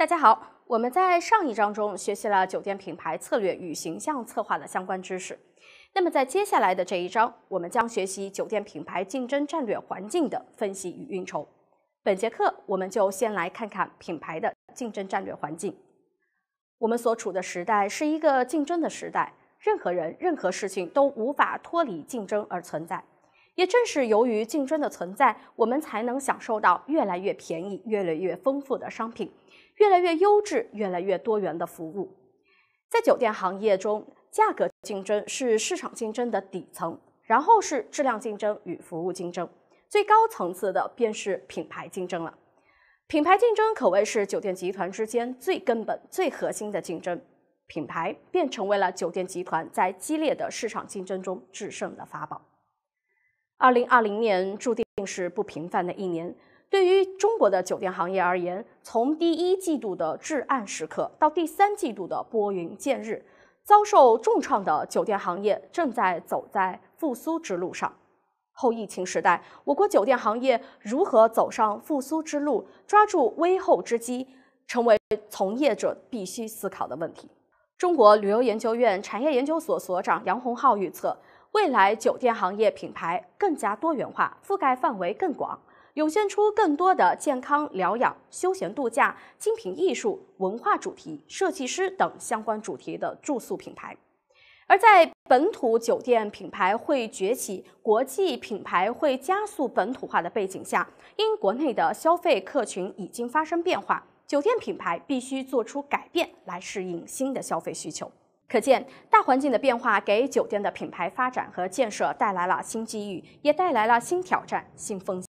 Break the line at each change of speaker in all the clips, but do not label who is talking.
大家好，我们在上一章中学习了酒店品牌策略与形象策划的相关知识，那么在接下来的这一章，我们将学习酒店品牌竞争战略环境的分析与运筹。本节课我们就先来看看品牌的竞争战略环境。我们所处的时代是一个竞争的时代，任何人、任何事情都无法脱离竞争而存在。也正是由于竞争的存在，我们才能享受到越来越便宜、越来越丰富的商品。越来越优质、越来越多元的服务，在酒店行业中，价格竞争是市场竞争的底层，然后是质量竞争与服务竞争，最高层次的便是品牌竞争了。品牌竞争可谓是酒店集团之间最根本、最核心的竞争，品牌便成为了酒店集团在激烈的市场竞争中制胜的法宝。二零二零年注定是不平凡的一年。对于中国的酒店行业而言，从第一季度的至暗时刻到第三季度的拨云见日，遭受重创的酒店行业正在走在复苏之路上。后疫情时代，我国酒店行业如何走上复苏之路，抓住危后之机，成为从业者必须思考的问题。中国旅游研究院产业研究所所长杨红浩预测，未来酒店行业品牌更加多元化，覆盖范围更广。涌现出更多的健康疗养、休闲度假、精品艺术、文化主题、设计师等相关主题的住宿品牌。而在本土酒店品牌会崛起、国际品牌会加速本土化的背景下，因国内的消费客群已经发生变化，酒店品牌必须做出改变来适应新的消费需求。可见，大环境的变化给酒店的品牌发展和建设带来了新机遇，也带来了新挑战、新风险。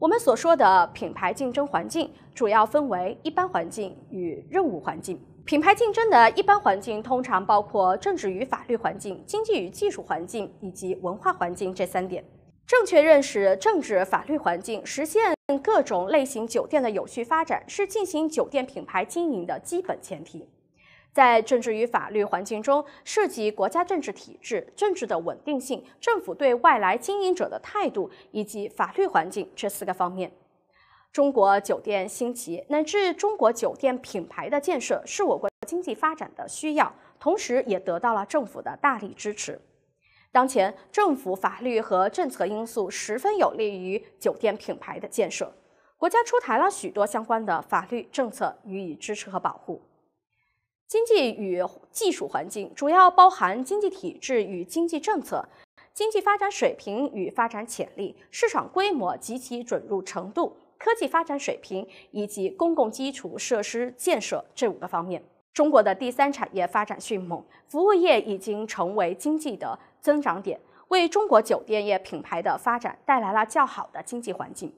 我们所说的品牌竞争环境主要分为一般环境与任务环境。品牌竞争的一般环境通常包括政治与法律环境、经济与技术环境以及文化环境这三点。正确认识政治法律环境，实现各种类型酒店的有序发展，是进行酒店品牌经营的基本前提。在政治与法律环境中，涉及国家政治体制、政治的稳定性、政府对外来经营者的态度以及法律环境这四个方面。中国酒店兴起乃至中国酒店品牌的建设，是我国经济发展的需要，同时也得到了政府的大力支持。当前，政府、法律和政策因素十分有利于酒店品牌的建设，国家出台了许多相关的法律政策予以支持和保护。经济与技术环境主要包含经济体制与经济政策、经济发展水平与发展潜力、市场规模及其准入程度、科技发展水平以及公共基础设施建设这五个方面。中国的第三产业发展迅猛，服务业已经成为经济的增长点，为中国酒店业品牌的发展带来了较好的经济环境。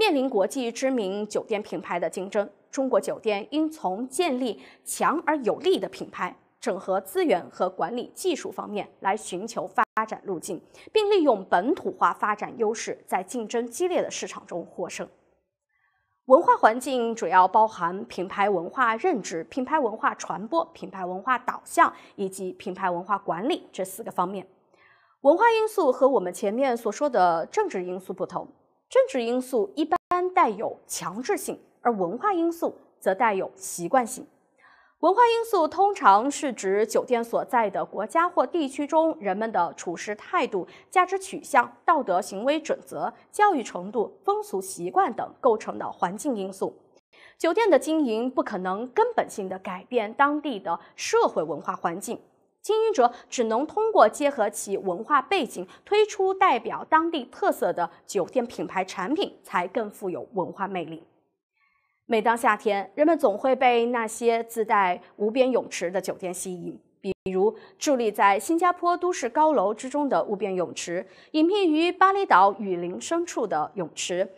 面临国际知名酒店品牌的竞争，中国酒店应从建立强而有力的品牌、整合资源和管理技术方面来寻求发展路径，并利用本土化发展优势在竞争激烈的市场中获胜。文化环境主要包含品牌文化认知、品牌文化传播、品牌文化导向以及品牌文化管理这四个方面。文化因素和我们前面所说的政治因素不同。政治因素一般带有强制性，而文化因素则带有习惯性。文化因素通常是指酒店所在的国家或地区中人们的处事态度、价值取向、道德行为准则、教育程度、风俗习惯等构成的环境因素。酒店的经营不可能根本性的改变当地的社会文化环境。经营者只能通过结合其文化背景，推出代表当地特色的酒店品牌产品，才更富有文化魅力。每当夏天，人们总会被那些自带无边泳池的酒店吸引，比如伫立在新加坡都市高楼之中的无边泳池，隐秘于巴厘岛雨林深处的泳池。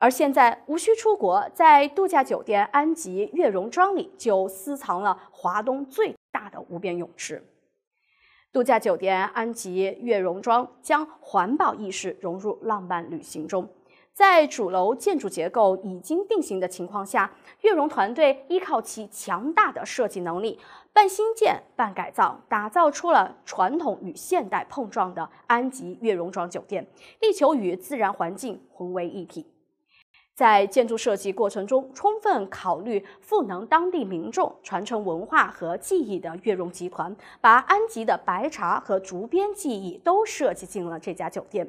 而现在，无需出国，在度假酒店安吉悦榕庄里就私藏了华东最。的无边泳池，度假酒店安吉悦榕庄将环保意识融入浪漫旅行中。在主楼建筑结构已经定型的情况下，悦榕团队依靠其强大的设计能力，半新建半改造，打造出了传统与现代碰撞的安吉悦榕庄酒店，力求与自然环境融为一体。在建筑设计过程中，充分考虑赋能当地民众、传承文化和技艺的悦榕集团，把安吉的白茶和竹编技艺都设计进了这家酒店，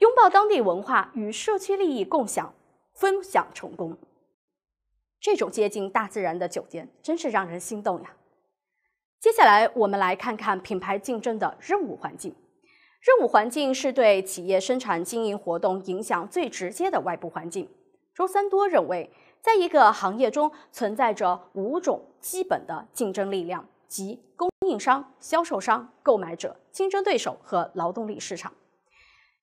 拥抱当地文化与社区利益共享分享成功。这种接近大自然的酒店真是让人心动呀！接下来我们来看看品牌竞争的任务环境。任务环境是对企业生产经营活动影响最直接的外部环境。周三多认为，在一个行业中存在着五种基本的竞争力量，即供应商、销售商、购买者、竞争对手和劳动力市场。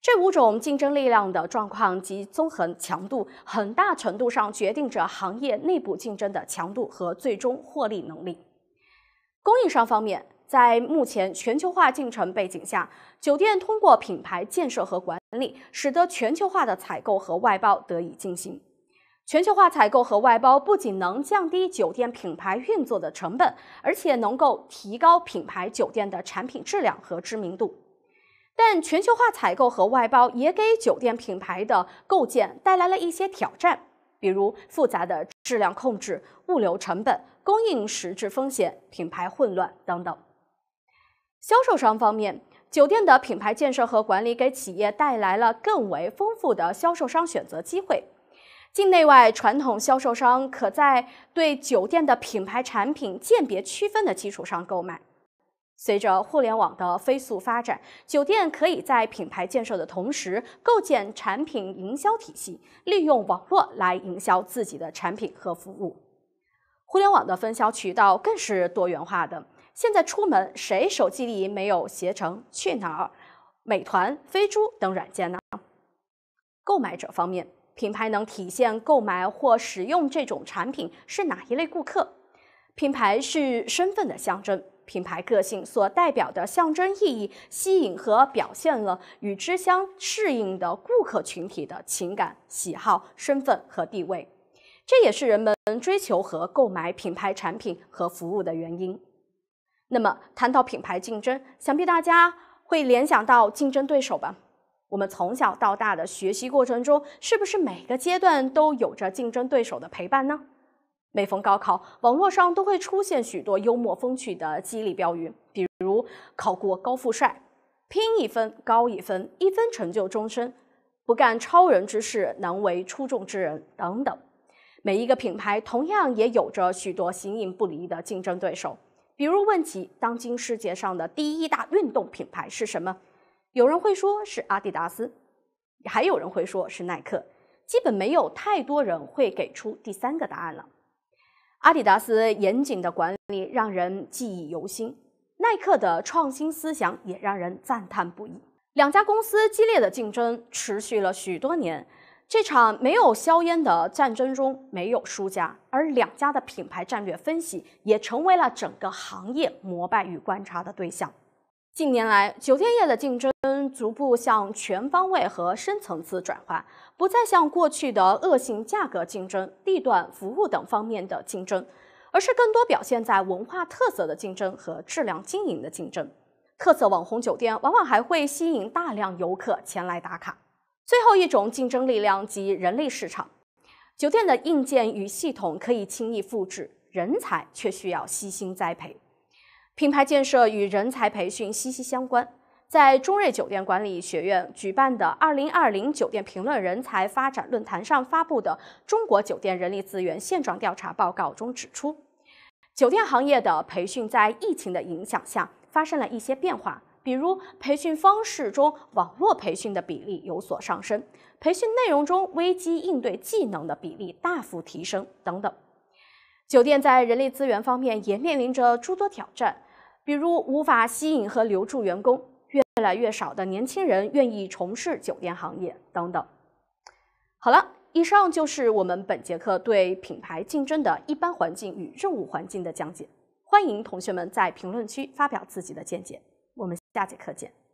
这五种竞争力量的状况及综合强度，很大程度上决定着行业内部竞争的强度和最终获利能力。供应商方面。在目前全球化进程背景下，酒店通过品牌建设和管理，使得全球化的采购和外包得以进行。全球化采购和外包不仅能降低酒店品牌运作的成本，而且能够提高品牌酒店的产品质量和知名度。但全球化采购和外包也给酒店品牌的构建带来了一些挑战，比如复杂的质量控制、物流成本、供应实质风险、品牌混乱等等。销售商方面，酒店的品牌建设和管理给企业带来了更为丰富的销售商选择机会。境内外传统销售商可在对酒店的品牌产品鉴别区分的基础上购买。随着互联网的飞速发展，酒店可以在品牌建设的同时构建产品营销体系，利用网络来营销自己的产品和服务。互联网的分销渠道更是多元化的。现在出门谁手机里没有携程去哪儿、美团、飞猪等软件呢？购买者方面，品牌能体现购买或使用这种产品是哪一类顾客。品牌是身份的象征，品牌个性所代表的象征意义，吸引和表现了与之相适应的顾客群体的情感、喜好、身份和地位。这也是人们追求和购买品牌产品和服务的原因。那么谈到品牌竞争，想必大家会联想到竞争对手吧？我们从小到大的学习过程中，是不是每个阶段都有着竞争对手的陪伴呢？每逢高考，网络上都会出现许多幽默风趣的激励标语，比如“考过高富帅，拼一分高一分，一分成就终身，不干超人之事，能为出众之人”等等。每一个品牌同样也有着许多形影不离的竞争对手。比如问起当今世界上的第一大运动品牌是什么，有人会说是阿迪达斯，还有人会说是耐克，基本没有太多人会给出第三个答案了。阿迪达斯严谨的管理让人记忆犹新，耐克的创新思想也让人赞叹不已。两家公司激烈的竞争持续了许多年。这场没有硝烟的战争中没有输家，而两家的品牌战略分析也成为了整个行业膜拜与观察的对象。近年来，酒店业的竞争逐步向全方位和深层次转换，不再像过去的恶性价格竞争、地段、服务等方面的竞争，而是更多表现在文化特色的竞争和质量经营的竞争。特色网红酒店往往还会吸引大量游客前来打卡。最后一种竞争力量及人力市场，酒店的硬件与系统可以轻易复制，人才却需要悉心栽培。品牌建设与人才培训息息相关。在中瑞酒店管理学院举办的二零二零酒店评论人才发展论坛上发布的《中国酒店人力资源现状调查报告》中指出，酒店行业的培训在疫情的影响下发生了一些变化。比如，培训方式中网络培训的比例有所上升，培训内容中危机应对技能的比例大幅提升等等。酒店在人力资源方面也面临着诸多挑战，比如无法吸引和留住员工，越来越少的年轻人愿意从事酒店行业等等。好了，以上就是我们本节课对品牌竞争的一般环境与任务环境的讲解。欢迎同学们在评论区发表自己的见解。我们下节课见。